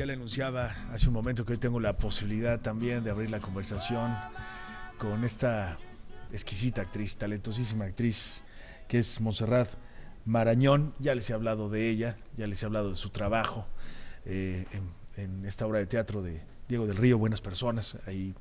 ya le anunciaba hace un momento que hoy tengo la posibilidad también de abrir la conversación con esta exquisita actriz, talentosísima actriz, que es Montserrat Marañón. Ya les he hablado de ella, ya les he hablado de su trabajo eh, en, en, esta obra de teatro de Diego del Río, Buenas Personas. Ahí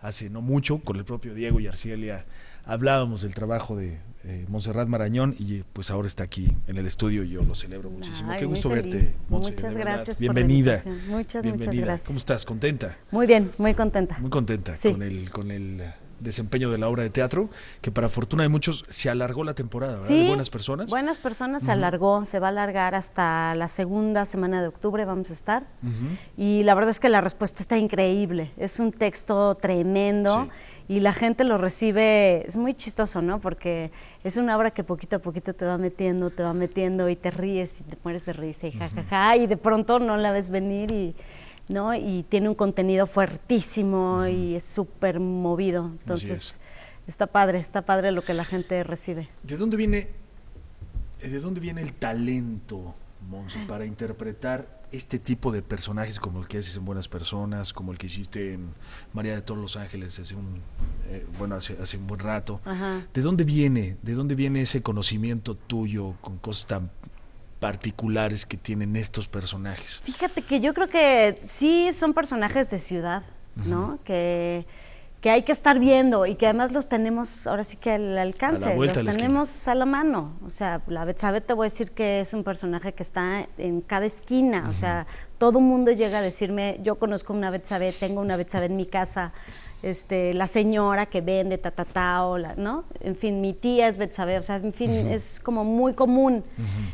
hace no mucho, con el propio Diego y Arcelia hablábamos del trabajo de eh, Montserrat Marañón y eh, pues ahora está aquí en el estudio y yo lo celebro muchísimo. Qué gusto verte, Monserrat. Muchas gracias. Bienvenida. muchas, muchas gracias. ¿Cómo estás? ¿Contenta? Muy bien, muy contenta. Muy contenta con el con el desempeño de la obra de teatro, que para fortuna de muchos se alargó la temporada, ¿verdad? de buenas personas. Buenas personas se alargó, se va a alargar hasta la segunda semana de octubre, vamos a estar. Y la verdad es que la respuesta está increíble. Es un texto tremendo y la gente lo recibe, es muy chistoso, ¿no? Porque es una obra que poquito a poquito te va metiendo, te va metiendo y te ríes y te mueres de risa y jajaja y de pronto no la ves venir y no y tiene un contenido fuertísimo y es súper movido, entonces está padre, está padre lo que la gente recibe. ¿De dónde viene eh, de dónde viene el talento, para interpretar este tipo de personajes como el que haces en Buenas Personas, como el que hiciste en María de todos los Ángeles hace un, eh, bueno, hace, un buen rato, ¿de dónde viene? ¿De dónde viene ese conocimiento tuyo con cosas tan particulares que tienen estos personajes? Fíjate que yo creo que sí son personajes de ciudad, ¿no? Que que hay que estar viendo y que además los tenemos ahora sí que al alcance, los tenemos a la mano. O sea, la Betsabe te voy a decir que es un personaje que está en cada esquina. O sea, todo mundo llega a decirme, yo conozco una Betsabe, tengo una Betsabe en mi casa. Este, la señora que vende ta ta ¿no? En fin, mi tía es Betsabe, o sea, en fin, es como muy común.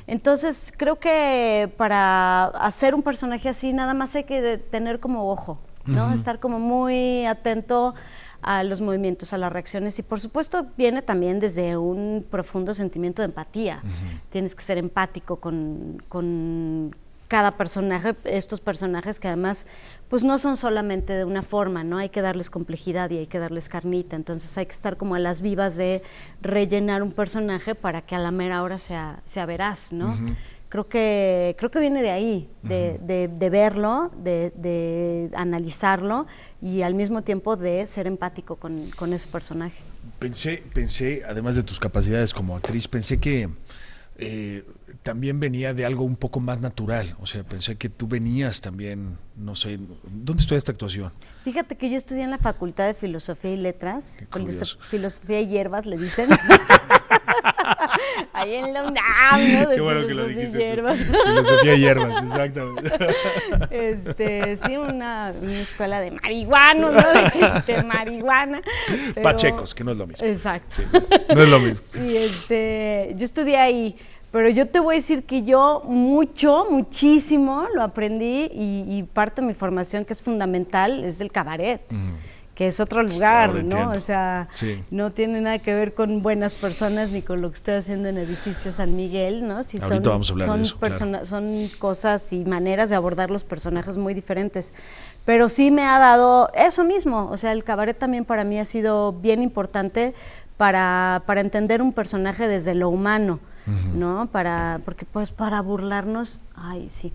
Entonces, creo que para hacer un personaje así nada más hay que tener como ojo. ¿no? Estar como muy atento a los movimientos, a las reacciones y por supuesto viene también desde un profundo sentimiento de empatía. Tienes que ser empático con, con, cada personaje, estos personajes que además pues no son solamente de una forma, ¿no? Hay que darles complejidad y hay que darles carnita, entonces hay que estar como a las vivas de rellenar un personaje para que a la mera hora sea, verás, veraz, ¿no? creo que, creo que viene de ahí, de, de, verlo, de, de, analizarlo y al mismo tiempo de ser empático con, ese personaje. Pensé, pensé, además de tus capacidades como actriz, pensé que eh, también venía de algo un poco más natural. O sea, pensé que tú venías también, no sé, ¿dónde estudiaste actuación? Fíjate que yo estudié en la Facultad de Filosofía y Letras, Filosofía y Hierbas le dicen. ahí en Londres Qué bueno que lo dijiste. Hierbas. hierbas, exactamente. Este, sí, una, escuela de marihuana, ¿no? De, marihuana. Pachecos, que no es lo mismo. Exacto. no es lo mismo. Y este, yo estudié ahí. Pero yo te voy a decir que yo mucho, muchísimo lo aprendí y, parte de mi formación que es fundamental es el cabaret que es otro pues, lugar, ¿no? O sea, no tiene nada que ver con buenas personas ni con lo que estoy haciendo en Edificio San Miguel, ¿no? son, son cosas y maneras de abordar los personajes muy diferentes. Pero sí me ha dado eso mismo, o sea, el cabaret también para mí ha sido bien importante para, para entender un personaje desde lo humano, ¿no? Para, porque pues para burlarnos, ay, sí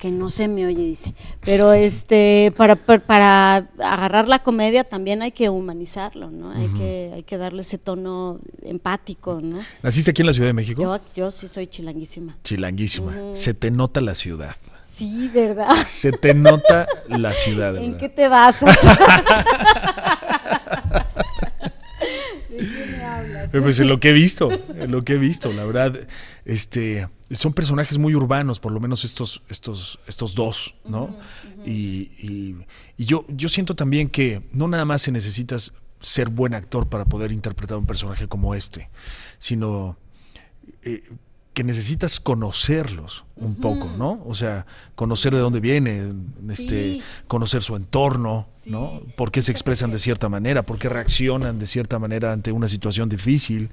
que no se me oye, dice. Pero este, para, para agarrar la comedia también hay que humanizarlo, ¿no? Hay, que, hay que darle ese tono empático, ¿no? ¿Naciste aquí en la Ciudad de México? Yo, sí soy chilanguísima. Chilanguísima. Se te nota la ciudad. Sí, ¿verdad? Se te nota la ciudad. ¿En qué te vas? Eh, pues en lo que he visto, lo que he visto, la verdad, este, son personajes muy urbanos, por lo menos estos, estos, estos dos, ¿no? Y, yo, yo siento también que no nada más se necesita ser buen actor para poder interpretar un personaje como este, sino eh, que necesitas conocerlos un poco, ¿no? O sea, conocer de dónde vienen, este, conocer su entorno, ¿no? Por qué se expresan de cierta manera, por qué reaccionan de cierta manera ante una situación difícil,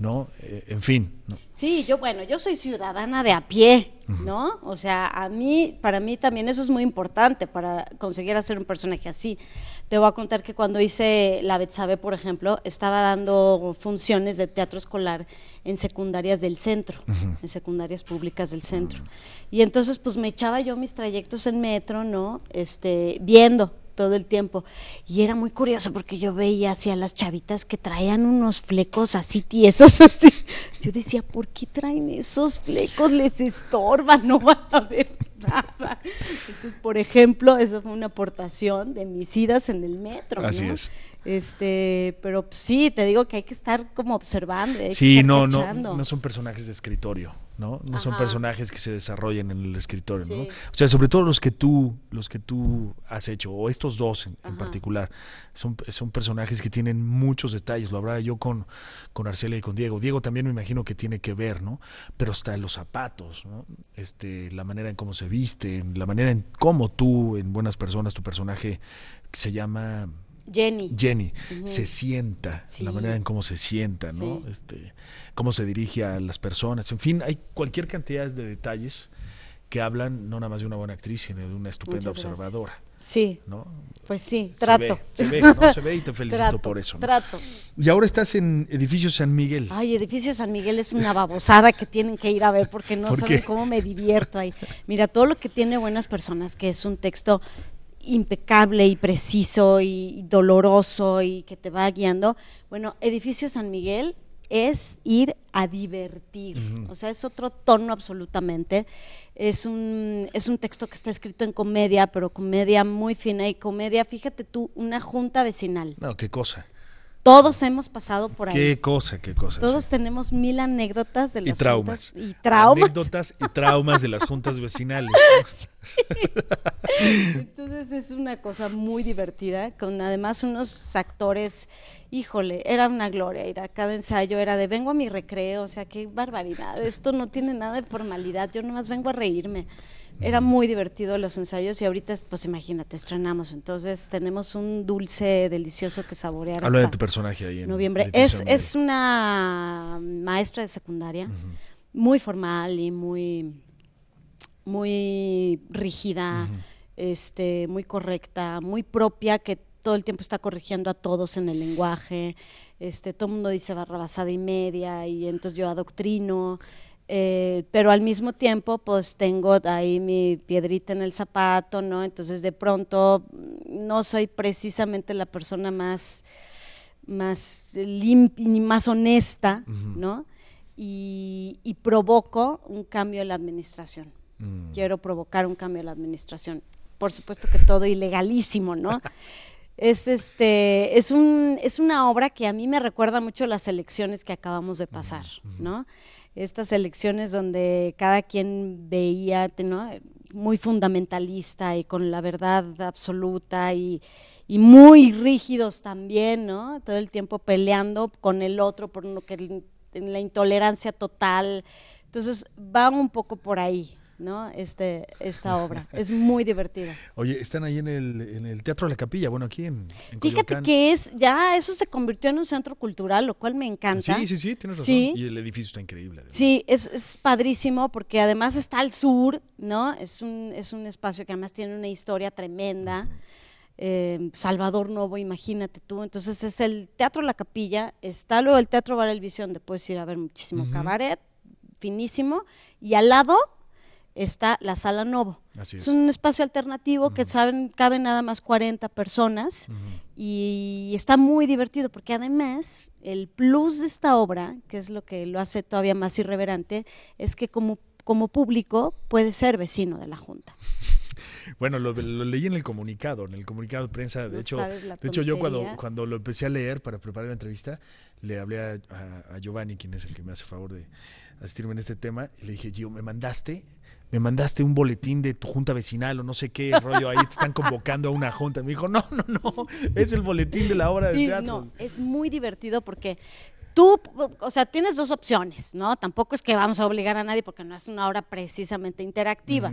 ¿no? Eh, en fin. Sí, yo, bueno, yo soy ciudadana de a pie, ¿no? O sea, a mí, para mí también eso es muy importante para conseguir hacer un personaje así. Te voy a contar que cuando hice La Betsabe, por ejemplo, estaba dando funciones de teatro escolar en secundarias del centro, en secundarias públicas del centro. Mm. Y entonces, pues me echaba yo mis trayectos en metro, ¿no? Este, viendo todo el tiempo. Y era muy curioso porque yo veía hacia las chavitas que traían unos flecos así tiesos, así. Yo decía, ¿por qué traen esos flecos? Les estorba, no van a ver nada. Entonces, por ejemplo, eso fue una aportación de mis idas en el metro. Así es. Este, pero sí, te digo que hay que estar como observando. sí, no, no, no son personajes de escritorio. ¿no? son personajes que se desarrollan en el escritorio, ¿no? O sea, sobre todo los que tú, los que tú has hecho, o estos dos en, particular, son, son, personajes que tienen muchos detalles. Lo hablaba yo con, con Arcelia y con Diego. Diego también me imagino que tiene que ver, ¿no? Pero está en los zapatos, Este, la manera en cómo se viste, la manera en cómo tú, en Buenas Personas, tu personaje se llama Jenny. Jenny. Se sienta, la manera en cómo se sienta, ¿no? Este, cómo se dirige a las personas. En fin, hay cualquier cantidad de detalles que hablan no nada más de una buena actriz, sino de una estupenda observadora. Sí. ¿no? Pues sí, trato. Se ve, se ve y te felicito por eso. Trato. Y ahora estás en Edificio San Miguel. Ay, Edificio San Miguel es una babosada que tienen que ir a ver porque no saben cómo me divierto ahí. Mira, todo lo que tiene buenas personas, que es un texto impecable y preciso y doloroso y que te va guiando. Bueno, Edificio San Miguel es ir a divertir, o sea, es otro tono absolutamente. Es un, es un texto que está escrito en comedia, pero comedia muy fina y comedia, fíjate tú, una junta vecinal. No, qué cosa. Todos hemos pasado por ahí. Qué cosa, qué cosa. Todos tenemos mil anécdotas de las y traumas. y traumas. Anécdotas y traumas de las juntas vecinales. Entonces es una cosa muy divertida con además unos actores híjole, era una gloria ir a cada ensayo, era de vengo a mi recreo, o sea, qué barbaridad, esto no tiene nada de formalidad, yo nomás vengo a reírme. Era muy divertido los ensayos y ahorita, pues imagínate, estrenamos, entonces tenemos un dulce delicioso que saborear. Habla de tu personaje ahí en noviembre. Es, es una maestra de secundaria, muy formal y muy, muy rígida. Este, muy correcta, muy propia, que todo el tiempo está corrigiendo a todos en el lenguaje, este, todo el mundo dice barra basada y media y entonces yo adoctrino, eh, pero al mismo tiempo pues tengo ahí mi piedrita en el zapato, ¿no? Entonces de pronto no soy precisamente la persona más, más limpia y más honesta, ¿no? Y, provoco un cambio en la administración. Mm. Quiero provocar un cambio en la administración. Por supuesto que todo ilegalísimo, ¿no? es este es un es una obra que a mí me recuerda mucho las elecciones que acabamos de pasar, ¿no? Estas elecciones donde cada quien veía, muy fundamentalista y con la verdad absoluta y, muy rígidos también, ¿no? Todo el tiempo peleando con el otro por lo que la intolerancia total. Entonces va un poco por ahí, ¿no? Este, esta obra. es muy divertida. Oye, están ahí en el, Teatro de la Capilla, bueno, aquí en, en Fíjate que es, ya eso se convirtió en un centro cultural, lo cual me encanta. Sí, sí, sí, tienes razón. Y el edificio está increíble. Sí, es, padrísimo porque además está al sur, ¿no? Es un, es un espacio que además tiene una historia tremenda. Eh, Salvador Novo, imagínate tú. Entonces es el Teatro La Capilla, está luego el Teatro Bar El Visión, después puedes ir a ver muchísimo cabaret, finísimo, y al lado está la sala Novo. es. un espacio alternativo que saben, caben nada más 40 personas y está muy divertido porque además el plus de esta obra, que es lo que lo hace todavía más irreverente, es que como, como público puede ser vecino de la Junta. Bueno, lo, leí en el comunicado, en el comunicado de prensa. De hecho, de hecho yo cuando, cuando lo empecé a leer para preparar la entrevista, le hablé a, Giovanni, quien es el que me hace favor de asistirme en este tema, y le dije, Gio, ¿me mandaste? Me mandaste un boletín de tu junta vecinal o no sé qué rollo, ahí te están convocando a una junta. Me dijo, no, no, no, es el boletín de la obra de teatro. No, es muy divertido porque tú, o sea, tienes dos opciones, ¿no? Tampoco es que vamos a obligar a nadie porque no es una obra precisamente interactiva.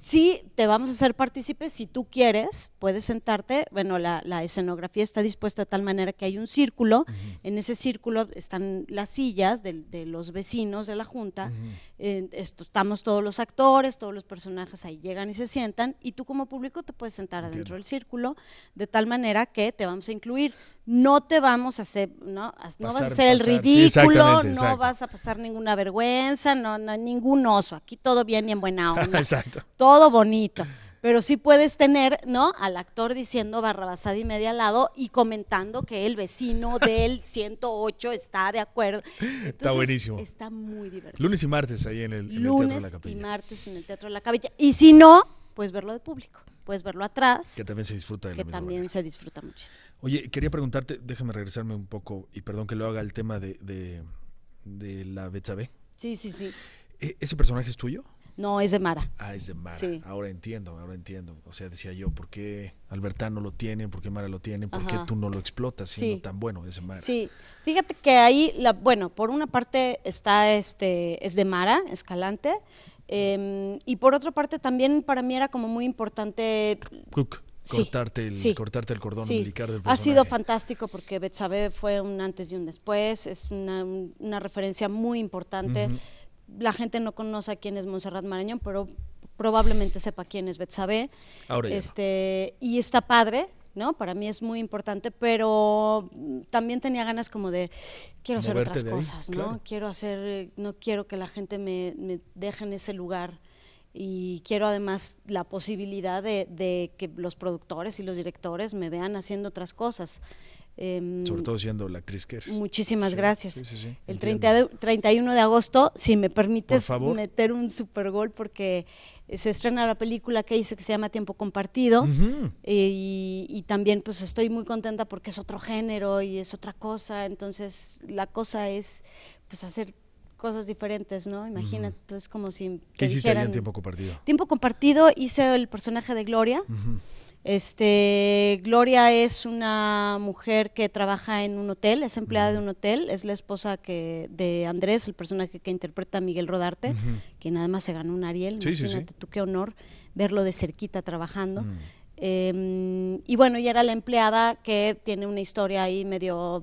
Sí, te vamos a hacer partícipe si tú quieres, puedes sentarte, bueno, la, escenografía está dispuesta de tal manera que hay un círculo, en ese círculo están las sillas de, los vecinos de la junta, estamos todos los actores, todos los personajes ahí llegan y se sientan, y tú como público te puedes sentar adentro del círculo, de tal manera que te vamos a incluir no te vamos a hacer, no, no vas a ser el ridículo, no vas a pasar ninguna vergüenza, no, no, ningún oso, aquí todo bien y en buena onda, exacto. todo bonito. Pero sí puedes tener, ¿no? Al actor diciendo barrabasada y media al lado y comentando que el vecino del 108 está de acuerdo. está buenísimo. Está muy divertido. Lunes y martes ahí en el, Teatro de la Capilla. Lunes y martes en el Teatro de la Capilla. Y si no, puedes verlo de público puedes verlo atrás. Que también se disfruta de Que también se disfruta muchísimo. Oye, quería preguntarte, déjame regresarme un poco y perdón que lo haga el tema de, de, la Betsabe. Sí, sí, sí. ¿E, ¿Ese personaje es tuyo? No, es de Mara. Ah, es de Mara. Sí. Ahora entiendo, ahora entiendo. O sea, decía yo, ¿por qué Albertano lo tiene? ¿Por qué Mara lo tiene? ¿Por qué tú no lo explotas siendo tan bueno ese Mara? Sí, fíjate que ahí, la, bueno, por una parte está este, es de Mara, Escalante, em, y por otra parte también para mí era como muy importante... Cook cortarte, el, cordón del Ha sido fantástico porque Betsabe fue un antes y un después, es una, referencia muy importante. La gente no conoce a quién es Montserrat Marañón, pero probablemente sepa quién es Betsabe. Ahora este, Y está padre, ¿no? Para mí es muy importante, pero también tenía ganas como de, quiero hacer otras cosas, ¿no? Quiero hacer, no quiero que la gente me, me deje en ese lugar y quiero además la posibilidad de, que los productores y los directores me vean haciendo otras cosas. Em, Sobre todo siendo la actriz que es Muchísimas gracias. Sí, sí, el 31 de agosto, si me permites meter un super gol, porque se estrena la película que hice que se llama Tiempo Compartido. Eh, y, y, también pues estoy muy contenta porque es otro género y es otra cosa. Entonces la cosa es pues hacer cosas diferentes, ¿no? Imagínate, es como si... ¿Qué hiciste en tiempo compartido? Tiempo compartido hice el personaje de Gloria. Este, Gloria es una mujer que trabaja en un hotel, es empleada de un hotel, es la esposa que, de Andrés, el personaje que interpreta Miguel Rodarte, que nada más se ganó un Ariel. Sí, sí, sí. tú qué honor verlo de cerquita trabajando. Em, y bueno, ella era la empleada que tiene una historia ahí medio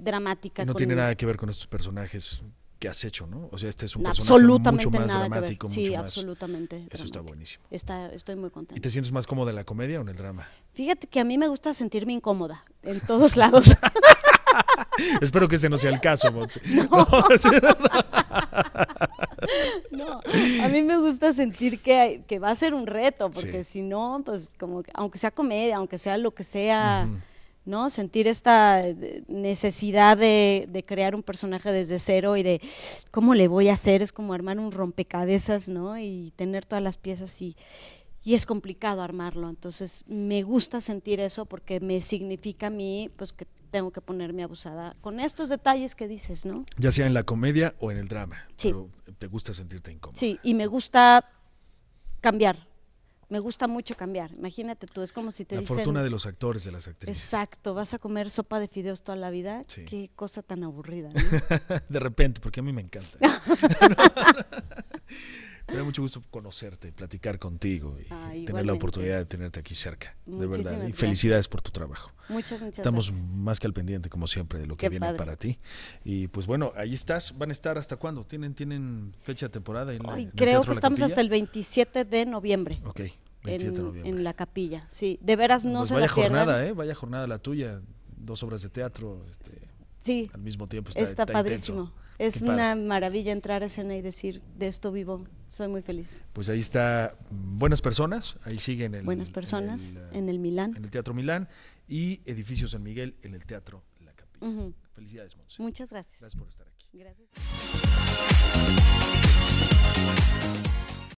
dramática. no tiene nada que ver con estos personajes que has hecho, ¿no? O sea, este es un personaje mucho más dramático, sí, absolutamente. Eso está buenísimo. estoy muy contenta. ¿Y te sientes más cómoda en la comedia o en el drama? Fíjate que a mí me gusta sentirme incómoda en todos lados. Espero que ese no sea el caso, Box. No. no. a mí me gusta sentir que, va a ser un reto, porque si no, pues como aunque sea comedia, aunque sea lo que sea. ¿no? Sentir esta eh, necesidad de, crear un personaje desde cero y de cómo le voy a hacer, es como armar un rompecabezas, ¿no? Y tener todas las piezas y, y es complicado armarlo. Entonces me gusta sentir eso porque me significa a mí, pues que tengo que ponerme abusada con estos detalles que dices, ¿no? Ya sea en la comedia o en el drama. Pero te gusta sentirte incómoda. Sí, y me gusta cambiar me gusta mucho cambiar. Imagínate tú, es como si te dicen... La fortuna de los actores, de las actrices. Exacto, vas a comer sopa de fideos toda la vida. Qué cosa tan aburrida. de repente, porque a mí me encanta. Me da mucho gusto conocerte, platicar contigo y ah, tener la oportunidad de tenerte aquí cerca. de verdad. Y felicidades por tu trabajo. Muchas, muchas Estamos más que al pendiente, como siempre, de lo que viene para ti. Y pues bueno, ahí estás. ¿Van a estar hasta cuándo? ¿Tienen, tienen fecha de temporada? En, creo que estamos hasta el 27 de noviembre. Ok. 27 de noviembre. en, la capilla, sí, de veras no pues se vaya jornada, eh, vaya jornada la tuya, dos obras de teatro, este, sí, al mismo tiempo está, padrísimo, es una maravilla entrar a escena y decir de esto vivo soy muy feliz. Pues ahí está Buenas Personas, ahí siguen el... Buenas Personas, ah, en el, Milán. En el Teatro Milán y Edificio San Miguel en el Teatro La Capilla. Felicidades, Monse. Muchas gracias. Gracias por estar aquí. Gracias.